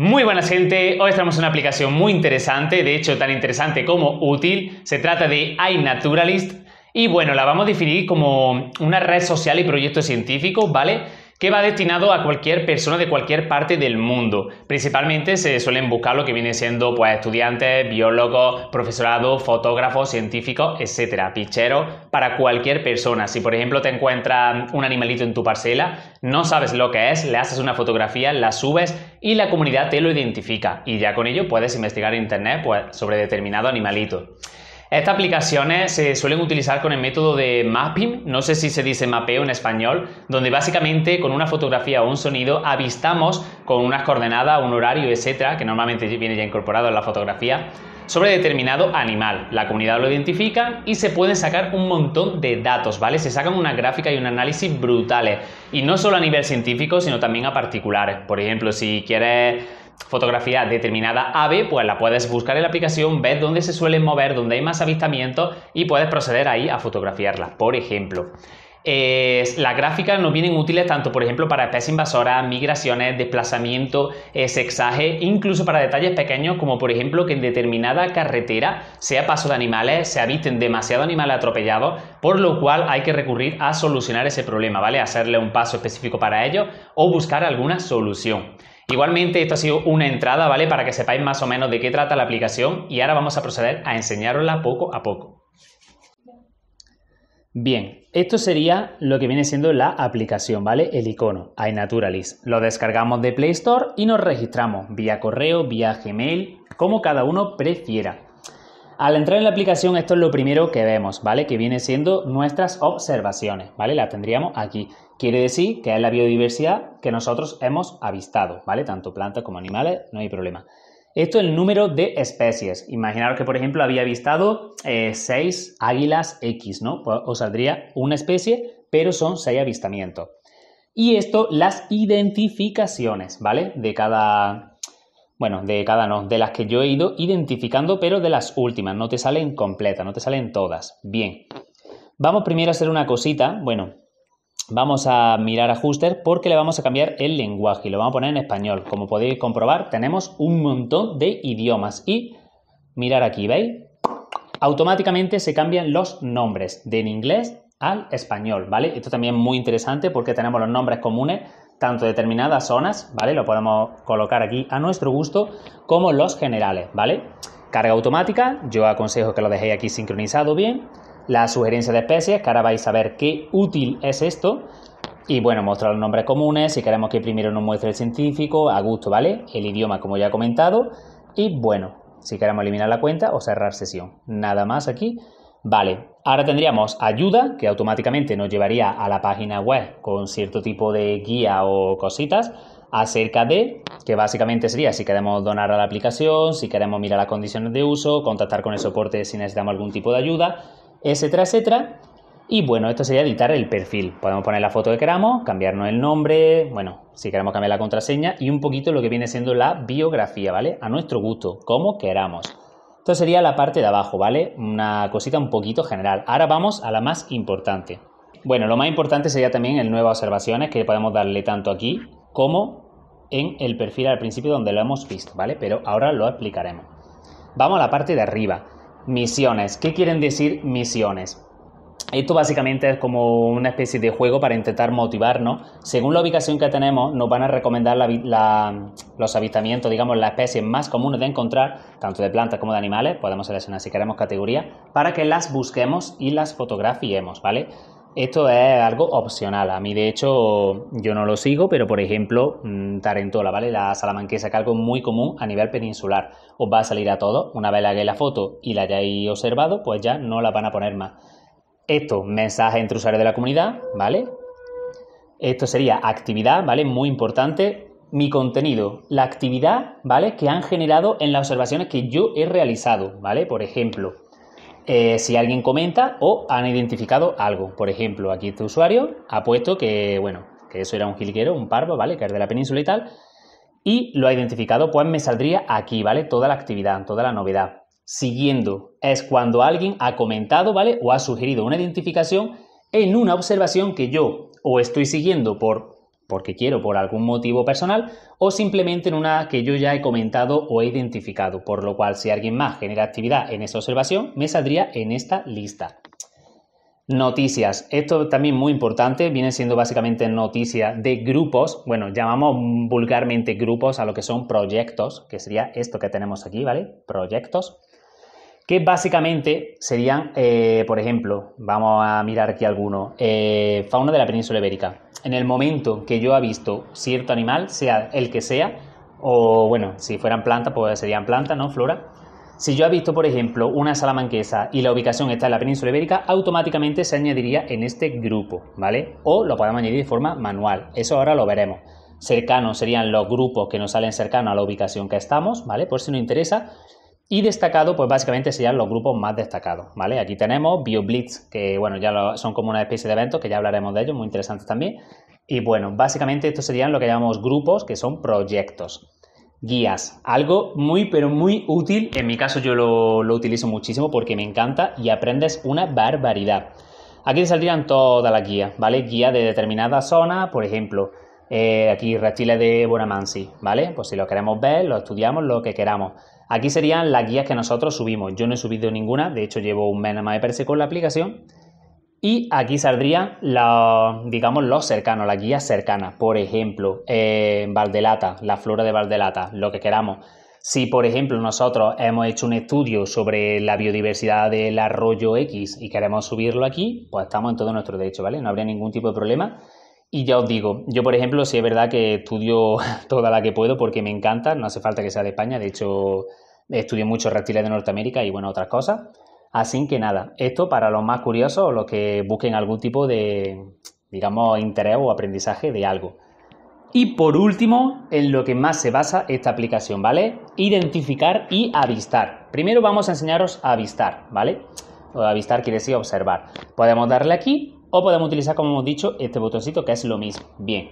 Muy buenas gente, hoy tenemos una aplicación muy interesante, de hecho tan interesante como útil, se trata de iNaturalist y bueno, la vamos a definir como una red social y proyecto científico, ¿vale? que va destinado a cualquier persona de cualquier parte del mundo. Principalmente se suelen buscar lo que viene siendo pues, estudiantes, biólogos, profesorado, fotógrafos, científicos, etcétera, picheros, para cualquier persona. Si por ejemplo te encuentras un animalito en tu parcela, no sabes lo que es, le haces una fotografía, la subes y la comunidad te lo identifica y ya con ello puedes investigar en internet pues, sobre determinado animalito. Estas aplicaciones se suelen utilizar con el método de mapping, no sé si se dice mapeo en español, donde básicamente con una fotografía o un sonido avistamos con unas coordenadas, un horario, etcétera, que normalmente viene ya incorporado en la fotografía, sobre determinado animal. La comunidad lo identifica y se pueden sacar un montón de datos, ¿vale? Se sacan una gráfica y un análisis brutales, y no solo a nivel científico, sino también a particulares. Por ejemplo, si quieres fotografía determinada ave, pues la puedes buscar en la aplicación, ves dónde se suelen mover, dónde hay más avistamientos y puedes proceder ahí a fotografiarla. por ejemplo. Eh, las gráficas nos vienen útiles tanto, por ejemplo, para especies invasoras, migraciones, desplazamiento, eh, sexaje, incluso para detalles pequeños como, por ejemplo, que en determinada carretera sea paso de animales, se avisten demasiado animales atropellados, por lo cual hay que recurrir a solucionar ese problema, ¿vale? Hacerle un paso específico para ello o buscar alguna solución. Igualmente, esto ha sido una entrada, ¿vale? Para que sepáis más o menos de qué trata la aplicación y ahora vamos a proceder a enseñarosla poco a poco. Bien, esto sería lo que viene siendo la aplicación, ¿vale? El icono, iNaturalist. Lo descargamos de Play Store y nos registramos vía correo, vía Gmail, como cada uno prefiera. Al entrar en la aplicación, esto es lo primero que vemos, ¿vale? Que viene siendo nuestras observaciones, ¿vale? Las tendríamos aquí. Quiere decir que es la biodiversidad que nosotros hemos avistado, ¿vale? Tanto plantas como animales, no hay problema. Esto es el número de especies. Imaginaros que, por ejemplo, había avistado eh, seis águilas X, ¿no? Pues os saldría una especie, pero son seis avistamientos. Y esto, las identificaciones, ¿vale? De cada. Bueno, de cada no, de las que yo he ido identificando, pero de las últimas, no te salen completas, no te salen todas. Bien. Vamos primero a hacer una cosita. Bueno, vamos a mirar a ajuster porque le vamos a cambiar el lenguaje y lo vamos a poner en español. Como podéis comprobar, tenemos un montón de idiomas y mirar aquí, ¿veis? Automáticamente se cambian los nombres del inglés al español, ¿vale? Esto también es muy interesante porque tenemos los nombres comunes tanto determinadas zonas, ¿vale? Lo podemos colocar aquí a nuestro gusto, como los generales, ¿vale? Carga automática, yo aconsejo que lo dejéis aquí sincronizado bien la sugerencia de especies, que ahora vais a ver qué útil es esto. Y bueno, mostrar los nombres comunes, si queremos que primero nos muestre el científico, a gusto, ¿vale? El idioma, como ya he comentado. Y bueno, si queremos eliminar la cuenta o cerrar sesión. Nada más aquí. Vale, ahora tendríamos ayuda, que automáticamente nos llevaría a la página web con cierto tipo de guía o cositas acerca de, que básicamente sería si queremos donar a la aplicación, si queremos mirar las condiciones de uso, contactar con el soporte si necesitamos algún tipo de ayuda, etcétera, etcétera. Y bueno, esto sería editar el perfil. Podemos poner la foto que queramos, cambiarnos el nombre, bueno, si queremos cambiar la contraseña y un poquito lo que viene siendo la biografía, ¿vale? A nuestro gusto, como queramos. Esto sería la parte de abajo, ¿vale? Una cosita un poquito general. Ahora vamos a la más importante. Bueno, lo más importante sería también el nuevas observaciones que podemos darle tanto aquí como en el perfil al principio donde lo hemos visto, ¿vale? Pero ahora lo explicaremos. Vamos a la parte de arriba misiones. ¿Qué quieren decir misiones? Esto básicamente es como una especie de juego para intentar motivarnos. Según la ubicación que tenemos, nos van a recomendar los avistamientos, digamos, las especies más comunes de encontrar, tanto de plantas como de animales, podemos seleccionar si queremos categoría, para que las busquemos y las fotografiemos, ¿vale? Esto es algo opcional. A mí, de hecho, yo no lo sigo, pero por ejemplo, mm, Tarentola, ¿vale? La salamanquesa, que es algo muy común a nivel peninsular. Os va a salir a todos. Una vez la hagáis la foto y la hayáis observado, pues ya no la van a poner más. Esto, mensaje entre usuarios de la comunidad, ¿vale? Esto sería actividad, ¿vale? Muy importante mi contenido, la actividad, ¿vale? Que han generado en las observaciones que yo he realizado, ¿vale? Por ejemplo, eh, si alguien comenta o han identificado algo. Por ejemplo, aquí este usuario ha puesto que, bueno, que eso era un jilguero, un parvo, ¿vale? Que es de la península y tal. Y lo ha identificado, pues me saldría aquí, ¿vale? Toda la actividad, toda la novedad. Siguiendo es cuando alguien ha comentado, ¿vale? O ha sugerido una identificación en una observación que yo o estoy siguiendo por porque quiero por algún motivo personal o simplemente en una que yo ya he comentado o he identificado, por lo cual si alguien más genera actividad en esa observación, me saldría en esta lista. Noticias. Esto también muy importante, Viene siendo básicamente noticia de grupos, bueno, llamamos vulgarmente grupos a lo que son proyectos, que sería esto que tenemos aquí, ¿vale? Proyectos que básicamente serían, eh, por ejemplo, vamos a mirar aquí alguno eh, fauna de la península ibérica en el momento que yo ha visto cierto animal, sea el que sea, o bueno, si fueran plantas, pues serían plantas, ¿no? Flora. Si yo ha visto, por ejemplo, una salamanquesa y la ubicación está en la península ibérica, automáticamente se añadiría en este grupo, ¿vale? O lo podemos añadir de forma manual. Eso ahora lo veremos. Cercanos serían los grupos que nos salen cercanos a la ubicación que estamos, ¿vale? Por si nos interesa. Y destacado, pues básicamente serían los grupos más destacados, ¿vale? Aquí tenemos BioBlitz, que bueno, ya son como una especie de eventos, que ya hablaremos de ellos, muy interesantes también. Y bueno, básicamente estos serían lo que llamamos grupos, que son proyectos. Guías, algo muy pero muy útil, en mi caso yo lo, lo utilizo muchísimo porque me encanta y aprendes una barbaridad. Aquí te saldrían todas las guías, ¿vale? Guía de determinada zona, por ejemplo, eh, aquí reptiles de Bonamansi, ¿vale? Pues si lo queremos ver, lo estudiamos, lo que queramos. Aquí serían las guías que nosotros subimos. Yo no he subido ninguna, de hecho llevo un mes nada más de con la aplicación. Y aquí saldría, digamos, los cercanos, las guías cercanas. Por ejemplo, eh, Valdelata, la flora de Valdelata, lo que queramos. Si, por ejemplo, nosotros hemos hecho un estudio sobre la biodiversidad del arroyo X y queremos subirlo aquí, pues estamos en todo nuestro derecho, ¿vale? No habría ningún tipo de problema. Y ya os digo, yo por ejemplo, si es verdad que estudio toda la que puedo porque me encanta, no hace falta que sea de España, de hecho estudio mucho reptiles de Norteamérica y bueno, otras cosas. Así que nada, esto para los más curiosos o los que busquen algún tipo de, digamos, interés o aprendizaje de algo. Y por último, en lo que más se basa esta aplicación, ¿vale? Identificar y avistar. Primero vamos a enseñaros a avistar, ¿vale? O avistar quiere decir observar. Podemos darle aquí o podemos utilizar, como hemos dicho, este botoncito que es lo mismo. Bien.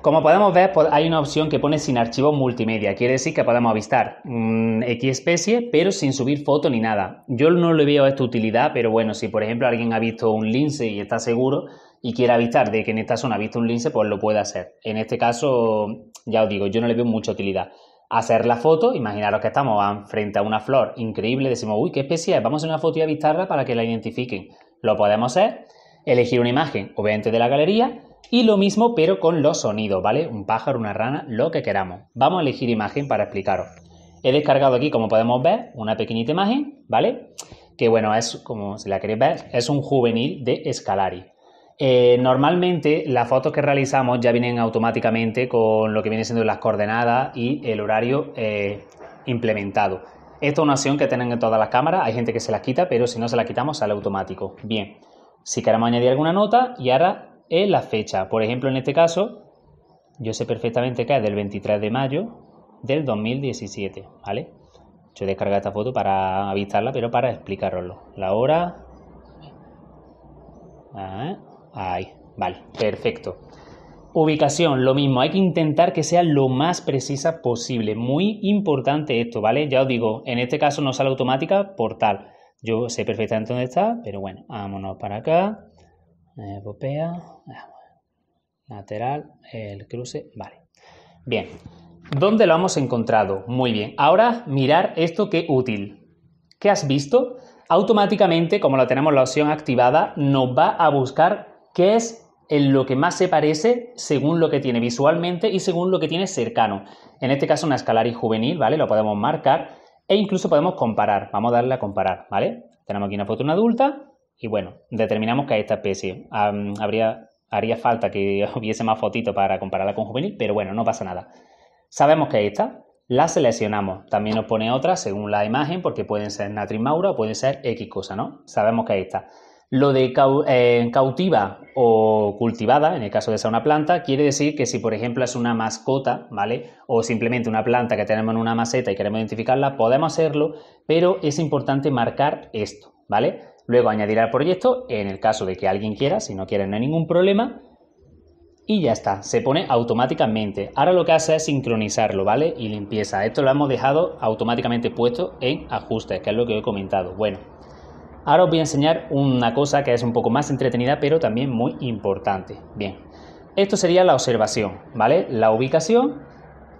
Como podemos ver, pues, hay una opción que pone sin archivo multimedia. Quiere decir que podemos avistar mm, X especie, pero sin subir foto ni nada. Yo no le veo esta utilidad, pero bueno, si por ejemplo alguien ha visto un lince y está seguro y quiere avistar de que en esta zona ha visto un lince, pues lo puede hacer. En este caso, ya os digo, yo no le veo mucha utilidad hacer la foto, imaginaros que estamos ah, frente a una flor increíble, decimos, uy, qué especie es, vamos a hacer una foto y avistarla para que la identifiquen. Lo podemos hacer, elegir una imagen, obviamente de la galería, y lo mismo pero con los sonidos, ¿vale? Un pájaro, una rana, lo que queramos. Vamos a elegir imagen para explicaros. He descargado aquí, como podemos ver, una pequeñita imagen, ¿vale? Que bueno, es como si la queréis ver, es un juvenil de Scalari. Eh, normalmente las fotos que realizamos ya vienen automáticamente con lo que viene siendo las coordenadas y el horario eh, implementado. Esta es una opción que tienen en todas las cámaras, hay gente que se la quita, pero si no se la quitamos sale automático. Bien, si queremos añadir alguna nota y ahora es la fecha. Por ejemplo, en este caso, yo sé perfectamente que es del 23 de mayo del 2017, ¿vale? Yo he descargado esta foto para avistarla, pero para explicaroslo. La hora... Ah, ahí, vale, perfecto. Ubicación, lo mismo, hay que intentar que sea lo más precisa posible. Muy importante esto, ¿vale? Ya os digo, en este caso no sale automática, portal. Yo sé perfectamente dónde está, pero bueno, vámonos para acá. Popea, eh, ah, lateral, el cruce, vale. Bien, ¿dónde lo hemos encontrado? Muy bien, ahora mirar esto qué útil. ¿Qué has visto? Automáticamente, como la tenemos la opción activada, nos va a buscar qué es en lo que más se parece según lo que tiene visualmente y según lo que tiene cercano. En este caso una escalaris juvenil, ¿vale? Lo podemos marcar e incluso podemos comparar. Vamos a darle a comparar, ¿vale? Tenemos aquí una foto de una adulta y bueno, determinamos que es esta especie. haría falta que hubiese más fotitos para compararla con juvenil, pero bueno, no pasa nada. Sabemos que es esta, la seleccionamos. También nos pone otra según la imagen porque pueden ser natrimaura Maura o pueden ser X cosa, ¿no? Sabemos que es esta. Lo de eh, cautiva o cultivada, en el caso de ser una planta, quiere decir que si, por ejemplo, es una mascota, ¿vale? O simplemente una planta que tenemos en una maceta y queremos identificarla, podemos hacerlo, pero es importante marcar esto, ¿vale? Luego añadir al proyecto, en el caso de que alguien quiera, si no quiere no hay ningún problema, y ya está, se pone automáticamente. Ahora lo que hace es sincronizarlo, ¿vale? Y limpieza. Esto lo hemos dejado automáticamente puesto en ajustes, que es lo que he comentado. Bueno. Ahora os voy a enseñar una cosa que es un poco más entretenida, pero también muy importante. Bien, esto sería la observación, ¿vale? La ubicación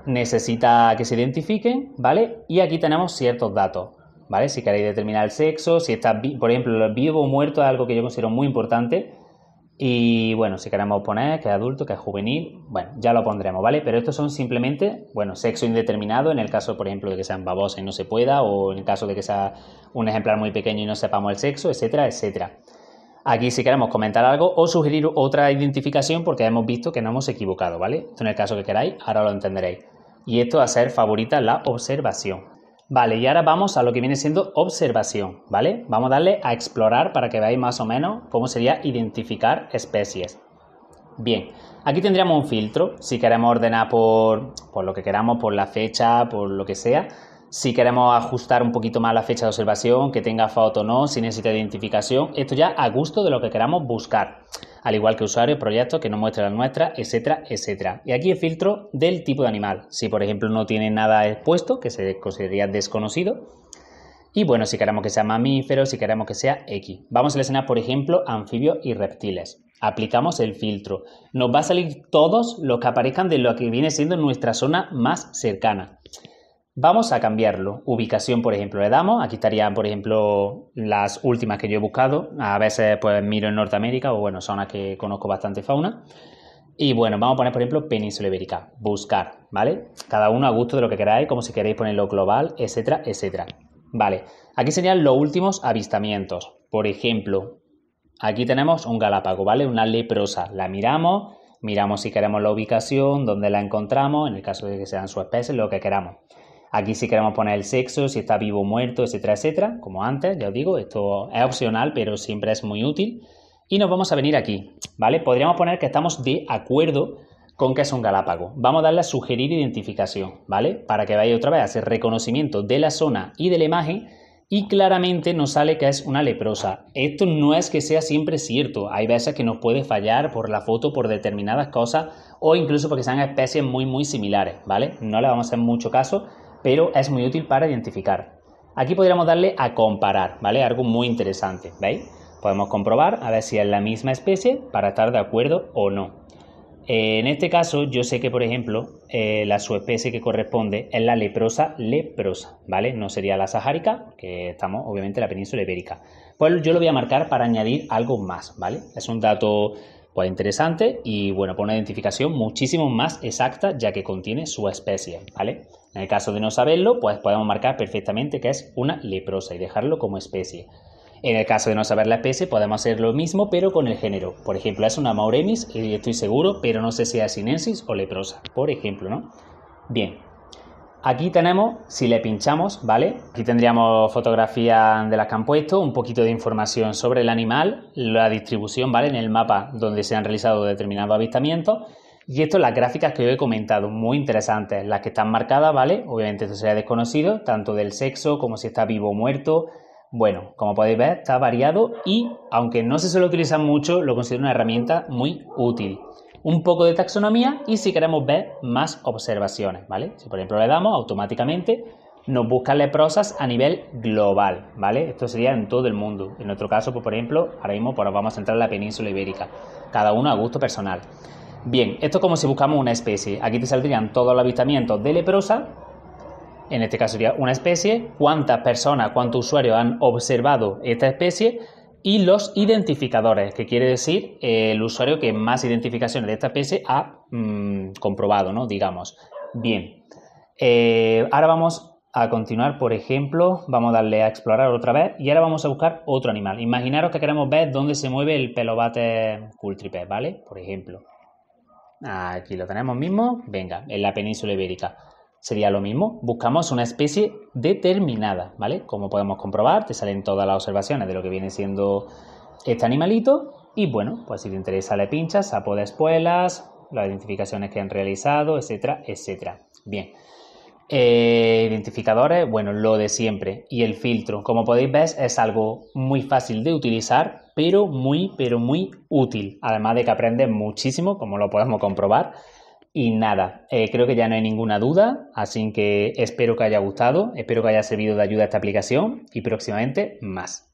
necesita que se identifiquen, ¿vale? Y aquí tenemos ciertos datos, ¿vale? Si queréis determinar el sexo, si está, por ejemplo, vivo o muerto es algo que yo considero muy importante. Y bueno, si queremos poner que es adulto, que es juvenil, bueno, ya lo pondremos, ¿vale? Pero estos son simplemente, bueno, sexo indeterminado, en el caso, por ejemplo, de que sean babosas y no se pueda, o en el caso de que sea un ejemplar muy pequeño y no sepamos el sexo, etcétera, etcétera. Aquí si queremos comentar algo o sugerir otra identificación porque hemos visto que no hemos equivocado, ¿vale? Esto en el caso que queráis, ahora lo entenderéis. Y esto a ser favorita la observación. Vale, y ahora vamos a lo que viene siendo observación, ¿vale? Vamos a darle a explorar para que veáis más o menos cómo sería identificar especies. Bien, aquí tendríamos un filtro, si queremos ordenar por, por lo que queramos, por la fecha, por lo que sea. Si queremos ajustar un poquito más la fecha de observación, que tenga foto o no, si necesita identificación, esto ya a gusto de lo que queramos buscar al igual que usuarios, proyectos que no muestra la nuestras, etcétera, etcétera. Y aquí el filtro del tipo de animal. Si, por ejemplo, no tiene nada expuesto, que se consideraría desconocido, y bueno, si queremos que sea mamífero, si queremos que sea X. Vamos a seleccionar, por ejemplo, anfibios y reptiles. Aplicamos el filtro. Nos va a salir todos los que aparezcan de lo que viene siendo nuestra zona más cercana. Vamos a cambiarlo. Ubicación, por ejemplo, le damos. Aquí estarían, por ejemplo, las últimas que yo he buscado. A veces, pues, miro en Norteamérica o, bueno, zonas que conozco bastante fauna. Y bueno, vamos a poner, por ejemplo, península ibérica. Buscar, ¿vale? Cada uno a gusto de lo que queráis, como si queréis ponerlo global, etcétera, etcétera. Vale. Aquí serían los últimos avistamientos. Por ejemplo, aquí tenemos un galápago, ¿vale? Una leprosa. La miramos, miramos si queremos la ubicación, dónde la encontramos, en el caso de que sean su especie, lo que queramos. Aquí si queremos poner el sexo, si está vivo o muerto, etcétera, etcétera, como antes, ya os digo, esto es opcional, pero siempre es muy útil. Y nos vamos a venir aquí, ¿vale? Podríamos poner que estamos de acuerdo con que es un galápago. Vamos a darle a sugerir identificación, ¿vale? Para que vaya otra vez a hacer reconocimiento de la zona y de la imagen y claramente nos sale que es una leprosa. Esto no es que sea siempre cierto, hay veces que nos puede fallar por la foto, por determinadas cosas o incluso porque sean especies muy muy similares, ¿vale? No le vamos a hacer mucho caso, pero es muy útil para identificar. Aquí podríamos darle a comparar, ¿vale? Algo muy interesante, ¿veis? Podemos comprobar a ver si es la misma especie para estar de acuerdo o no. en este caso, yo sé que, por ejemplo, eh, la subespecie que corresponde es la leprosa leprosa, ¿vale? No sería la sahárica, que estamos obviamente en la península ibérica. Pues yo lo voy a marcar para añadir algo más, ¿vale? Es un dato cual interesante y bueno, por una identificación muchísimo más exacta ya que contiene su especie, ¿vale? En el caso de no saberlo, pues podemos marcar perfectamente que es una leprosa y dejarlo como especie. En el caso de no saber la especie, podemos hacer lo mismo pero con el género. Por ejemplo, es una mauremis, estoy seguro, pero no sé si es sinensis o leprosa, por ejemplo, ¿no? Bien, Aquí tenemos, si le pinchamos, ¿vale? Aquí tendríamos fotografías de las que han puesto, un poquito de información sobre el animal, la distribución, ¿vale? En el mapa donde se han realizado determinados avistamientos. Y esto, las gráficas que yo he comentado, muy interesantes. Las que están marcadas, ¿vale? Obviamente esto sería desconocido, tanto del sexo como si está vivo o muerto. Bueno, como podéis ver, está variado y, aunque no se suele utilizar mucho, lo considero una herramienta muy útil un poco de taxonomía y si queremos ver más observaciones, ¿vale? Si por ejemplo le damos automáticamente nos busca leprosas a nivel global, ¿vale? Esto sería en todo el mundo. En nuestro caso, pues, por ejemplo, ahora mismo pues, nos vamos a centrar en la península ibérica, cada uno a gusto personal. Bien, esto es como si buscamos una especie. Aquí te saldrían todos los avistamientos de leprosa, en este caso sería una especie, cuántas personas, cuántos usuarios han observado esta especie, y los identificadores, que quiere decir eh, el usuario que más identificaciones de esta especie ha mm, comprobado, ¿no? Digamos. Bien. Eh, ahora vamos a continuar, por ejemplo, vamos a darle a explorar otra vez y ahora vamos a buscar otro animal. Imaginaros que queremos ver dónde se mueve el pelobate cultripes, ¿vale? Por ejemplo. Aquí lo tenemos mismo. Venga, en la península ibérica sería lo mismo. Buscamos una especie determinada, ¿vale? Como podemos comprobar, te salen todas las observaciones de lo que viene siendo este animalito. Y bueno, pues si te interesa le pinchas, sapo de espuelas, las identificaciones que han realizado, etcétera, etcétera. Bien. Eh, identificadores, bueno, lo de siempre. Y el filtro, como podéis ver, es algo muy fácil de utilizar, pero muy, pero muy útil. Además de que aprendes muchísimo, como lo podemos comprobar. Y nada, eh, creo que ya no hay ninguna duda, así que espero que haya gustado, espero que haya servido de ayuda esta aplicación y próximamente más.